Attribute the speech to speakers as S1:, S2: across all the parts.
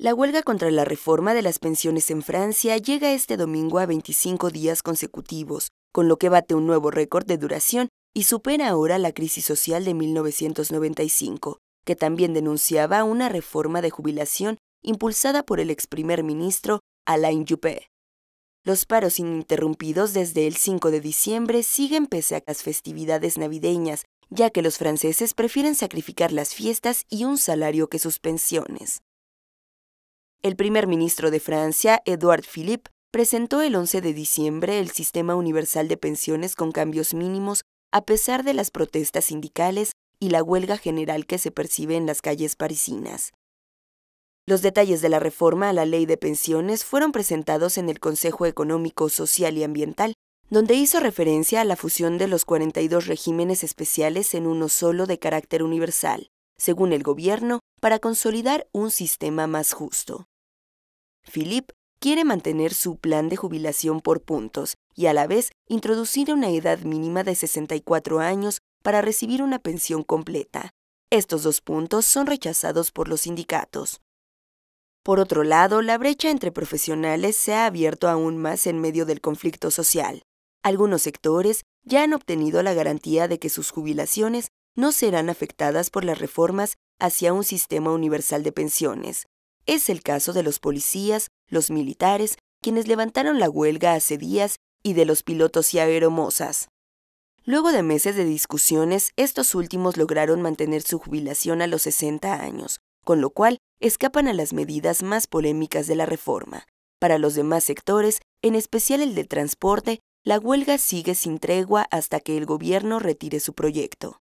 S1: La huelga contra la reforma de las pensiones en Francia llega este domingo a 25 días consecutivos, con lo que bate un nuevo récord de duración y supera ahora la crisis social de 1995, que también denunciaba una reforma de jubilación impulsada por el ex primer ministro Alain Juppé. Los paros ininterrumpidos desde el 5 de diciembre siguen pese a las festividades navideñas, ya que los franceses prefieren sacrificar las fiestas y un salario que sus pensiones. El primer ministro de Francia, Edouard Philippe, presentó el 11 de diciembre el sistema universal de pensiones con cambios mínimos a pesar de las protestas sindicales y la huelga general que se percibe en las calles parisinas. Los detalles de la reforma a la ley de pensiones fueron presentados en el Consejo Económico, Social y Ambiental, donde hizo referencia a la fusión de los 42 regímenes especiales en uno solo de carácter universal. Según el gobierno, para consolidar un sistema más justo. Philip quiere mantener su plan de jubilación por puntos y a la vez introducir una edad mínima de 64 años para recibir una pensión completa. Estos dos puntos son rechazados por los sindicatos. Por otro lado, la brecha entre profesionales se ha abierto aún más en medio del conflicto social. Algunos sectores ya han obtenido la garantía de que sus jubilaciones no serán afectadas por las reformas hacia un sistema universal de pensiones. Es el caso de los policías, los militares, quienes levantaron la huelga hace días, y de los pilotos y aeromosas. Luego de meses de discusiones, estos últimos lograron mantener su jubilación a los 60 años, con lo cual escapan a las medidas más polémicas de la reforma. Para los demás sectores, en especial el de transporte, la huelga sigue sin tregua hasta que el gobierno retire su proyecto.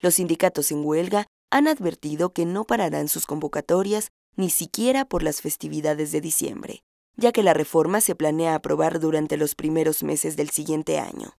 S1: Los sindicatos en huelga han advertido que no pararán sus convocatorias ni siquiera por las festividades de diciembre, ya que la reforma se planea aprobar durante los primeros meses del siguiente año.